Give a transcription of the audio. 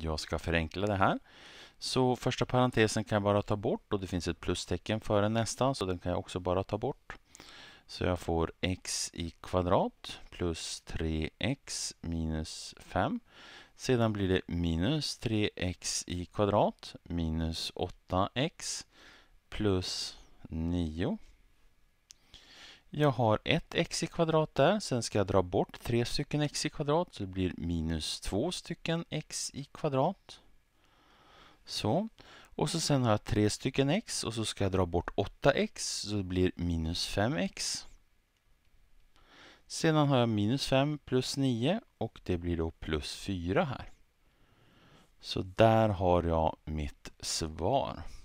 Jag ska förenkla det här. Så första parentesen kan jag bara ta bort och det finns ett plustecken före nästa så den kan jag också bara ta bort. Så jag får x i kvadrat plus 3x minus 5. Sedan blir det minus 3x i kvadrat minus 8x plus 9. Jag har ett x i kvadrat där, sen ska jag dra bort tre stycken x i kvadrat så det blir minus två stycken x i kvadrat. Så. Och så sen har jag tre stycken x och så ska jag dra bort 8x så det blir minus 5x. Sedan har jag minus 5 plus 9 och det blir då plus 4 här. Så där har jag mitt svar.